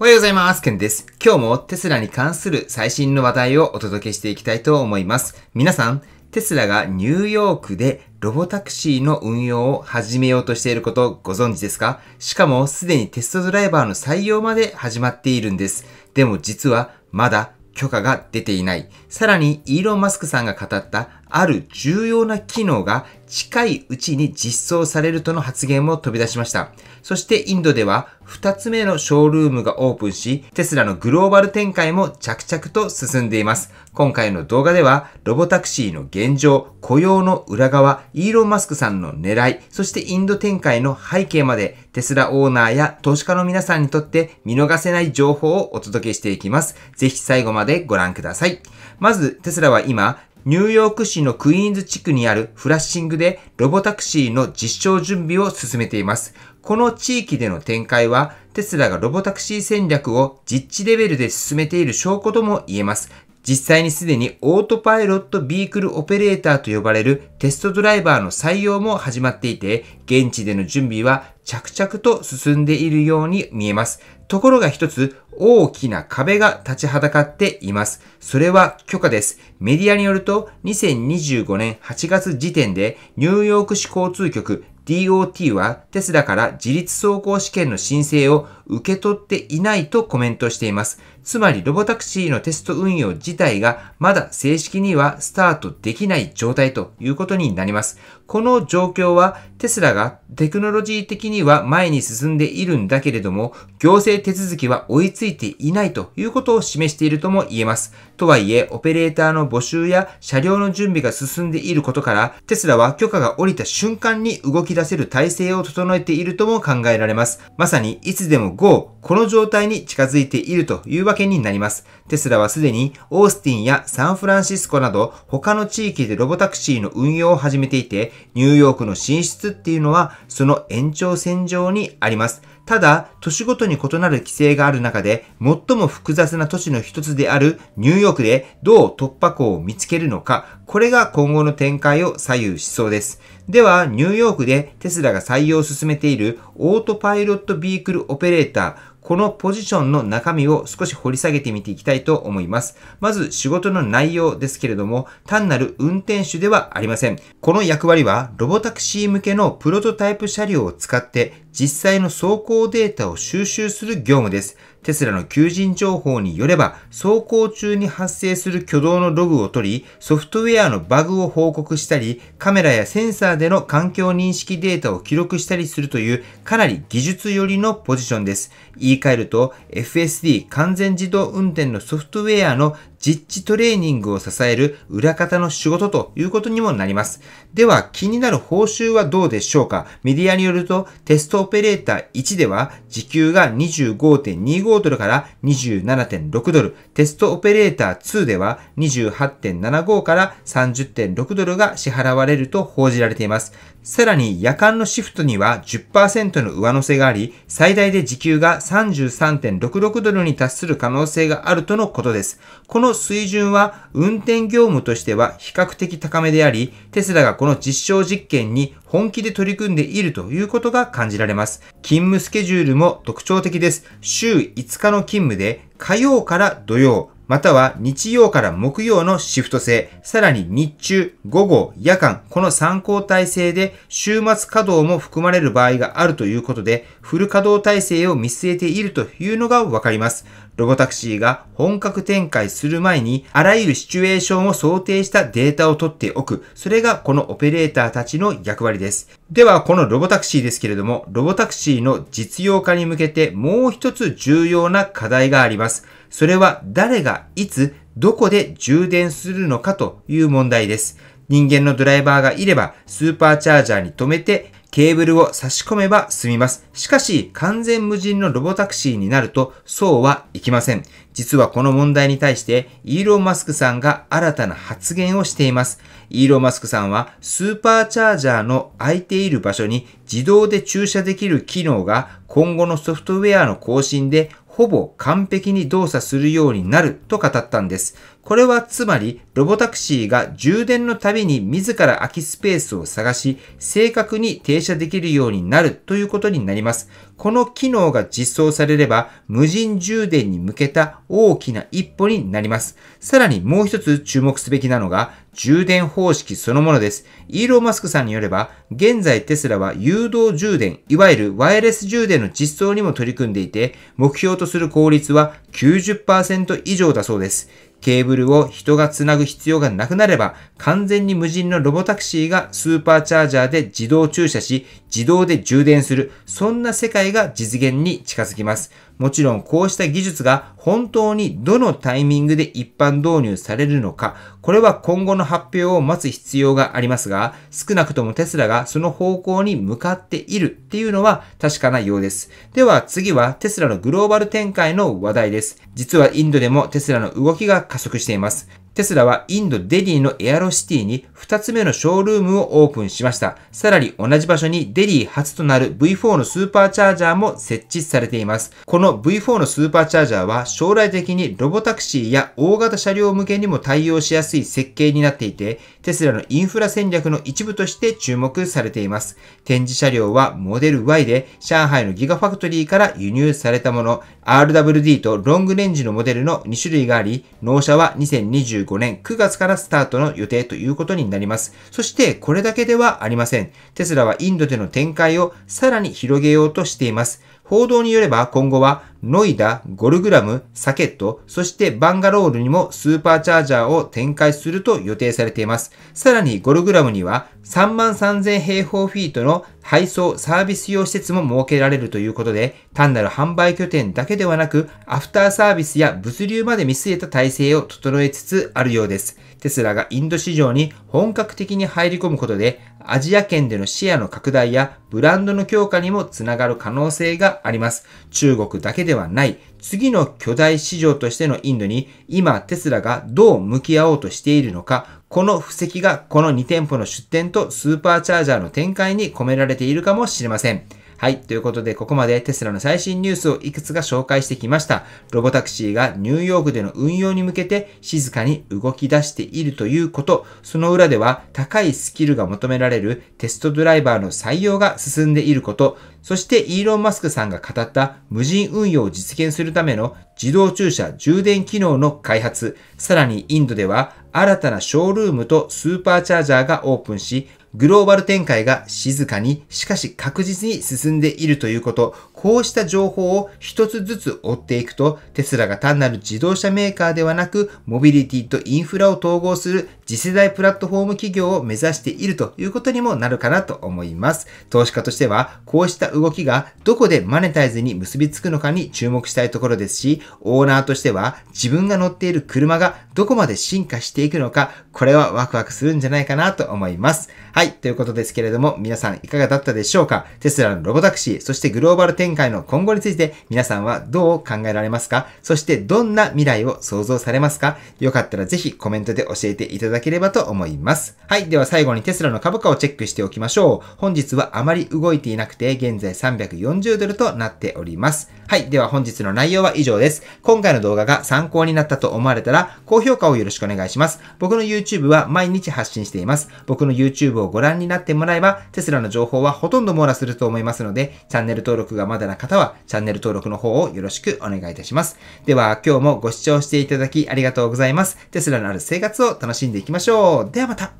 おはようございます。ケンです。今日もテスラに関する最新の話題をお届けしていきたいと思います。皆さん、テスラがニューヨークでロボタクシーの運用を始めようとしていることご存知ですかしかもすでにテストドライバーの採用まで始まっているんです。でも実はまだ許可が出ていない。さらにイーロン・マスクさんが語ったある重要な機能が近いうちに実装されるとの発言も飛び出しました。そしてインドでは2つ目のショールームがオープンし、テスラのグローバル展開も着々と進んでいます。今回の動画では、ロボタクシーの現状、雇用の裏側、イーロン・マスクさんの狙い、そしてインド展開の背景まで、テスラオーナーや投資家の皆さんにとって見逃せない情報をお届けしていきます。ぜひ最後までご覧ください。まず、テスラは今、ニューヨーク市のクイーンズ地区にあるフラッシングでロボタクシーの実証準備を進めています。この地域での展開は、テスラがロボタクシー戦略を実地レベルで進めている証拠とも言えます。実際にすでにオートパイロットビークルオペレーターと呼ばれるテストドライバーの採用も始まっていて、現地での準備は着々と進んでいるように見えます。ところが一つ大きな壁が立ちはだかっています。それは許可です。メディアによると2025年8月時点でニューヨーク市交通局 DOT はテスラから自立走行試験の申請を受け取っていないとコメントしています。つまりロボタクシーのテスト運用自体がまだ正式にはスタートできない状態ということになります。この状況はテスラがテクノロジー的には前に進んでいるんだけれども、行政手続きは追いついていないということを示しているとも言えます。とはいえ、オペレーターの募集や車両の準備が進んでいることから、テスラは許可が下りた瞬間に動き出せる体制を整えているとも考えられます。まさにいつでも5、この状態に近づいているというわけになります。テスラはすでにオースティンやサンフランシスコなど他の地域でロボタクシーの運用を始めていて、ニューヨークの進出っていうのはその延長線上にあります。ただ、都市ごとに異なる規制がある中で、最も複雑な都市の一つであるニューヨークでどう突破口を見つけるのか、これが今後の展開を左右しそうです。では、ニューヨークでテスラが採用を進めているオートパイロットビークルオペレーター、このポジションの中身を少し掘り下げてみていきたいと思います。まず仕事の内容ですけれども、単なる運転手ではありません。この役割はロボタクシー向けのプロトタイプ車両を使って実際の走行データを収集する業務です。テスラの求人情報によれば、走行中に発生する挙動のログを取り、ソフトウェアのバグを報告したり、カメラやセンサーでの環境認識データを記録したりするという、かなり技術寄りのポジションです。言い換えると、FSD 完全自動運転のソフトウェアの実地トレーニングを支える裏方の仕事ということにもなります。では、気になる報酬はどうでしょうかメディアによると、テストオペレーター1では、時給が25.25ドルから27.6ドル、テストオペレーター2では28.75から30.6ドルが支払われると報じられています。さらに夜間のシフトには10%の上乗せがあり、最大で時給が33.66ドルに達する可能性があるとのことです。この水準は運転業務としては比較的高めであり、テスラがこの実証実験に本気で取り組んでいるということが感じられます。勤務スケジュールも特徴的です。週5日の勤務で火曜から土曜、または日曜から木曜のシフト制、さらに日中、午後、夜間、この3交代制で週末稼働も含まれる場合があるということで、フル稼働体制を見据えているというのがわかります。ロボタクシーが本格展開する前に、あらゆるシチュエーションを想定したデータを取っておく。それがこのオペレーターたちの役割です。では、このロボタクシーですけれども、ロボタクシーの実用化に向けてもう一つ重要な課題があります。それは誰がいつどこで充電するのかという問題です。人間のドライバーがいればスーパーチャージャーに止めてケーブルを差し込めば済みます。しかし、完全無人のロボタクシーになると、そうはいきません。実はこの問題に対して、イーロン・マスクさんが新たな発言をしています。イーロン・マスクさんは、スーパーチャージャーの空いている場所に自動で駐車できる機能が、今後のソフトウェアの更新でほぼ完璧に動作するようになると語ったんです。これはつまりロボタクシーが充電のたびに自ら空きスペースを探し、正確に停車できるようになるということになります。この機能が実装されれば、無人充電に向けた大きな一歩になります。さらにもう一つ注目すべきなのが、充電方式そのものです。イーロン・マスクさんによれば、現在テスラは誘導充電、いわゆるワイヤレス充電の実装にも取り組んでいて、目標とする効率は90%以上だそうです。ケーブルを人がつなぐ必要がなくなれば、完全に無人のロボタクシーがスーパーチャージャーで自動駐車し、自動で充電する、そんな世界が実現に近づきます。もちろんこうした技術が本当にどのタイミングで一般導入されるのか、これは今後の発表を待つ必要がありますが、少なくともテスラがその方向に向かっているっていうのは確かなようです。では次はテスラのグローバル展開の話題です。実はインドでもテスラの動きが加速しています。テスラはインドデリーのエアロシティに2つ目のショールームをオープンしました。さらに同じ場所にデリー初となる V4 のスーパーチャージャーも設置されています。この V4 のスーパーチャージャーは将来的にロボタクシーや大型車両向けにも対応しやすい設計になっていて、テスラのインフラ戦略の一部として注目されています。展示車両はモデル Y で上海のギガファクトリーから輸入されたもの、RWD とロングレンジのモデルの2種類があり、納車は2025 2025年9月からスタートの予定ということになります。そしてこれだけではありません。テスラはインドでの展開をさらに広げようとしています。報道によれば今後はノイダ、ゴルグラム、サケット、そしてバンガロールにもスーパーチャージャーを展開すると予定されています。さらにゴルグラムには3万3000平方フィートの配送サービス用施設も設けられるということで、単なる販売拠点だけではなく、アフターサービスや物流まで見据えた体制を整えつつあるようです。テスラがインド市場に本格的に入り込むことで、アジア圏でのシェアの拡大やブランドの強化にもつながる可能性があります。中国だけではない、次の巨大市場としてのインドに、今テスラがどう向き合おうとしているのか、この布石がこの2店舗の出店とスーパーチャージャーの展開に込められているかもしれません。はい。ということで、ここまでテスラの最新ニュースをいくつか紹介してきました。ロボタクシーがニューヨークでの運用に向けて静かに動き出しているということ、その裏では高いスキルが求められるテストドライバーの採用が進んでいること、そしてイーロン・マスクさんが語った無人運用を実現するための自動駐車充電機能の開発、さらにインドでは新たなショールームとスーパーチャージャーがオープンし、グローバル展開が静かにしかし確実に進んでいるということ、こうした情報を一つずつ追っていくと、テスラが単なる自動車メーカーではなく、モビリティとインフラを統合する次世代プラットフォーム企業を目指しているということにもなるかなと思います。投資家としては、こうした動きがどこでマネタイズに結びつくのかに注目したいところですし、オーナーとしては自分が乗っている車がどこまで進化していくのか、これはワクワクするんじゃないかなと思います。はい、ということですけれども、皆さんいかがだったでしょうかテスラのロボタクシー、そしてグローバル展展開の今後について皆さんはどう考えられますかそしてどんな未来を想像されますかよかったらぜひコメントで教えていただければと思います。はい。では最後にテスラの株価をチェックしておきましょう。本日はあまり動いていなくて、現在340ドルとなっております。はい。では本日の内容は以上です。今回の動画が参考になったと思われたら、高評価をよろしくお願いします。僕の YouTube は毎日発信しています。僕の YouTube をご覧になってもらえば、テスラの情報はほとんど網羅すると思いますので、チャンネル登録がまだまだな方はチャンネル登録の方をよろしくお願いいたします。では今日もご視聴していただきありがとうございます。テスラのある生活を楽しんでいきましょう。ではまた。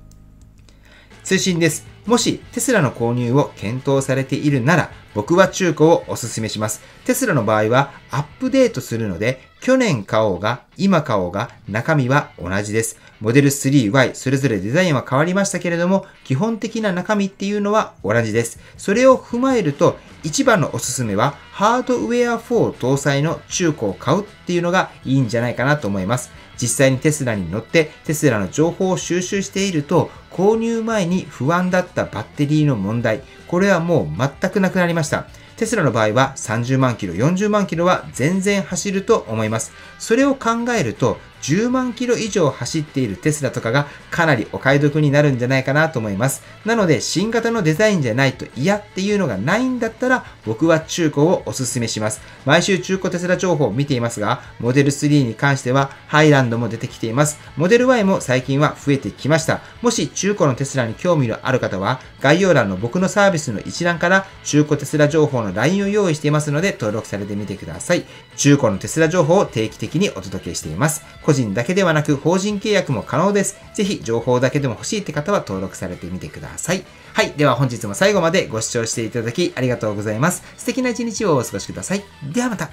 推進です。もしテスラの購入を検討されているなら、僕は中古をお勧めします。テスラの場合はアップデートするので、去年買おうが、今買おうが、中身は同じです。モデル 3Y、それぞれデザインは変わりましたけれども、基本的な中身っていうのは同じです。それを踏まえると、一番のおすすめは、ハードウェア4搭載の中古を買うっていうのがいいんじゃないかなと思います。実際にテスラに乗ってテスラの情報を収集していると購入前に不安だったバッテリーの問題これはもう全くなくなりましたテスラの場合は30万キロ、40万キロは全然走ると思います。それを考えると、10万キロ以上走っているテスラとかがかなりお買い得になるんじゃないかなと思います。なので新型のデザインじゃないと嫌っていうのがないんだったら僕は中古をおすすめします。毎週中古テスラ情報を見ていますが、モデル3に関してはハイランドも出てきています。モデル Y も最近は増えてきました。もし中古のテスラに興味のある方は概要欄の僕のサービスの一覧から中古テスラ情報の LINE を用意していますので登録されてみてください。中古のテスラ情報を定期的にお届けしています。個人だけではなく法人契約も可能です。ぜひ情報だけでも欲しいって方は登録されてみてください。はい。では本日も最後までご視聴していただきありがとうございます。素敵な一日をお過ごしください。ではまた。